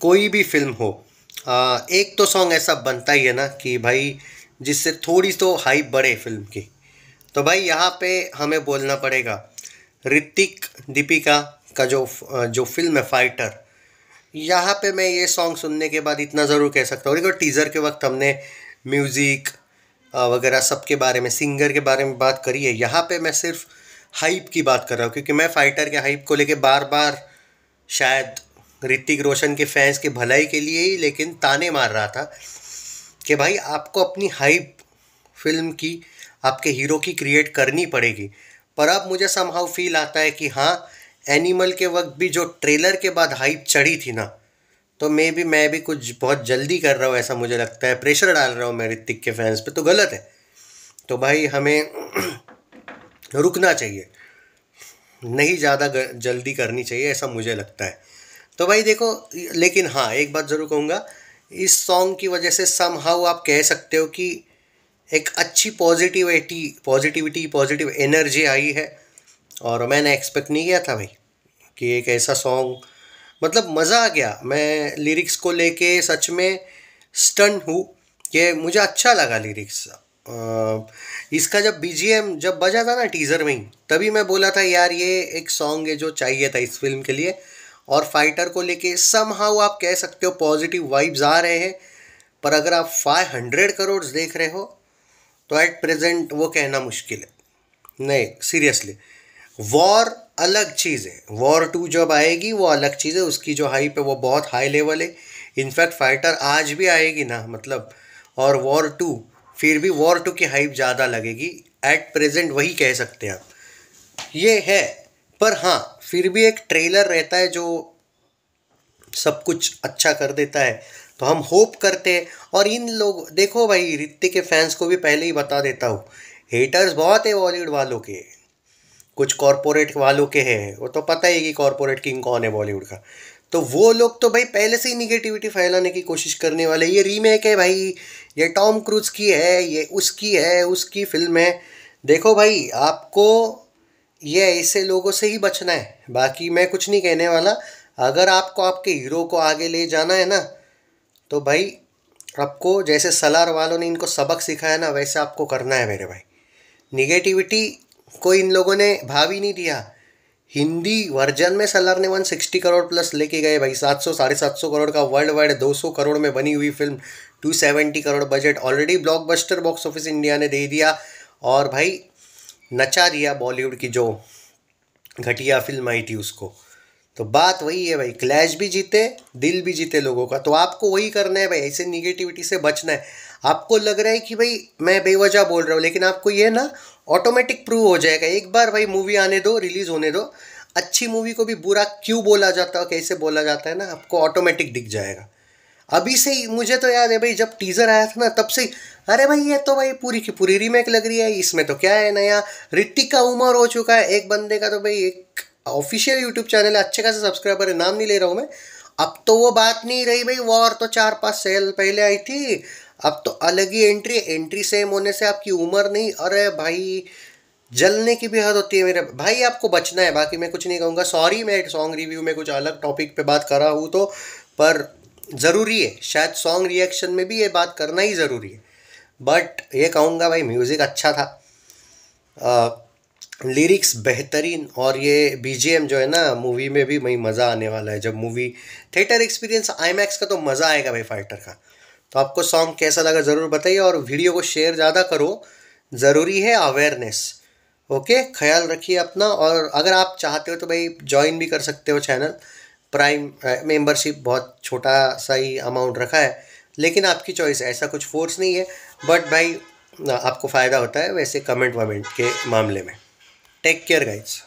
कोई भी फिल्म हो आ, एक तो सॉन्ग ऐसा बनता ही है ना कि भाई जिससे थोड़ी तो हाइप बढ़े फिल्म की तो भाई यहाँ पे हमें बोलना पड़ेगा ऋतिक दीपिका का जो जो फिल्म है फाइटर यहाँ पे मैं ये सॉन्ग सुनने के बाद इतना ज़रूर कह सकता हूँ देखो टीज़र के वक्त हमने म्यूज़िक वगैरह सब के बारे में सिंगर के बारे में बात करी है यहाँ पे मैं सिर्फ हाइप की बात कर रहा हूँ क्योंकि मैं फाइटर के हाइप को लेके बार बार शायद ऋतिक रोशन के फैंस के भलाई के लिए ही लेकिन ताने मार रहा था कि भाई आपको अपनी हाइप फिल्म की आपके हीरो की क्रिएट करनी पड़ेगी पर अब मुझे समहाउ फील आता है कि हाँ एनिमल के वक्त भी जो ट्रेलर के बाद हाइप चढ़ी थी ना तो मे भी मैं भी कुछ बहुत जल्दी कर रहा हूँ ऐसा मुझे लगता है प्रेशर डाल रहा हूँ मैं ऋतिक के फैंस पे तो गलत है तो भाई हमें रुकना चाहिए नहीं ज़्यादा जल्दी करनी चाहिए ऐसा मुझे लगता है तो भाई देखो लेकिन हाँ एक बात ज़रूर कहूँगा इस सॉन्ग की वजह से सम हाउ आप कह सकते हो कि एक अच्छी पॉजिटिविटी पॉजिटिविटी पॉजिटिव एनर्जी आई है और मैंने एक्सपेक्ट नहीं किया था भाई कि एक ऐसा सॉन्ग मतलब मज़ा आ गया मैं लिरिक्स को लेके सच में स्टन हूँ कि मुझे अच्छा लगा लिरिक्स इसका जब बी जब बजा था ना टीज़र में ही तभी मैं बोला था यार ये एक सॉन्ग है जो चाहिए था इस फिल्म के लिए और फाइटर को लेके सम हाउ आप कह सकते हो पॉजिटिव वाइब्स आ रहे हैं पर अगर आप फाइव हंड्रेड करोड़ देख रहे हो तो एट प्रेजेंट वो कहना मुश्किल है नहीं सीरियसली वॉर अलग चीज़ है वॉर टू जब आएगी वो अलग चीज़ है उसकी जो हाइप है वो बहुत हाई लेवल है इनफैक्ट फाइटर आज भी आएगी ना मतलब और वॉर टू फिर भी वॉर टू की हाइप ज़्यादा लगेगी एट प्रेजेंट वही कह सकते हैं आप ये है पर हाँ फिर भी एक ट्रेलर रहता है जो सब कुछ अच्छा कर देता है तो हम होप करते हैं और इन लोग देखो भाई रित्ती के फैंस को भी पहले ही बता देता हूँ हेटर्स बहुत है बॉलीवुड वालों के कुछ कॉरपोरेट वालों के हैं वो तो पता ही कि कॉरपोरेट किंग कौन है बॉलीवुड का तो वो लोग तो भाई पहले से ही निगेटिविटी फैलाने की कोशिश करने वाले ये रीमेक है भाई ये टॉम क्रूज की है ये उसकी है उसकी फिल्म है देखो भाई आपको ये ऐसे लोगों से ही बचना है बाकी मैं कुछ नहीं कहने वाला अगर आपको आपके हीरो को आगे ले जाना है ना तो भाई आपको जैसे सलार वालों ने इनको सबक सिखाया ना वैसे आपको करना है मेरे भाई निगेटिविटी को इन लोगों ने भाव ही नहीं दिया हिंदी वर्जन में सलार ने वन सिक्सटी करोड़ प्लस लेके गए भाई सात सौ साढ़े सात सौ करोड़ का वर्ल्ड वाइड दो सौ करोड़ में बनी हुई film two seventy crore budget already blockbuster box office India ने दे दिया और भाई नचा दिया बॉलीवुड की जो घटिया फिल्म आई थी उसको तो बात वही है भाई क्लैश भी जीते दिल भी जीते लोगों का तो आपको वही करना है भाई ऐसे निगेटिविटी से बचना है आपको लग रहा है कि भाई मैं बेवजह बोल रहा हूँ लेकिन आपको ये ना ऑटोमेटिक प्रूव हो जाएगा एक बार भाई मूवी आने दो रिलीज़ होने दो अच्छी मूवी को भी बुरा क्यों बोला जाता है कैसे बोला जाता है ना आपको ऑटोमेटिक दिख जाएगा अभी से ही मुझे तो याद है भाई जब टीज़र आया था ना तब से ही अरे भाई ये तो भाई पूरी की पूरी रीमेक लग रही है इसमें तो क्या है नया ऋतिक का उम्र हो चुका है एक बंदे का तो भाई एक ऑफिशियल यूट्यूब चैनल है अच्छे खासे सब्सक्राइबर है नाम नहीं ले रहा हूँ मैं अब तो वो बात नहीं रही भाई वॉर तो चार पाँच सेल पहले आई थी अब तो अलग ही एंट्री एंट्री सेम होने से आपकी उम्र नहीं अरे भाई जलने की भी हद होती है मेरे भाई आपको बचना है बाकी मैं कुछ नहीं कहूँगा सॉरी मैं सॉन्ग रिव्यू में कुछ अलग टॉपिक पे बात कर रहा हूँ तो पर ज़रूरी है शायद सॉन्ग रिएक्शन में भी ये बात करना ही ज़रूरी है बट ये कहूँगा भाई म्यूज़िक अच्छा था लिरिक्स बेहतरीन और ये बीजीएम जो है ना मूवी में भी भाई मज़ा आने वाला है जब मूवी थिएटर एक्सपीरियंस आईमैक्स का तो मज़ा आएगा भाई फाइटर का तो आपको सॉन्ग कैसा लगा ज़रूर बताइए और वीडियो को शेयर ज़्यादा करो ज़रूरी है अवेयरनेस ओके ख्याल रखिए अपना और अगर आप चाहते हो तो भाई ज्वाइन भी कर सकते हो चैनल प्राइम मेंबरशिप uh, बहुत छोटा सा ही अमाउंट रखा है लेकिन आपकी चॉइस ऐसा कुछ फोर्स नहीं है बट भाई आपको फ़ायदा होता है वैसे कमेंट वमेंट के मामले में टेक केयर गाइड्स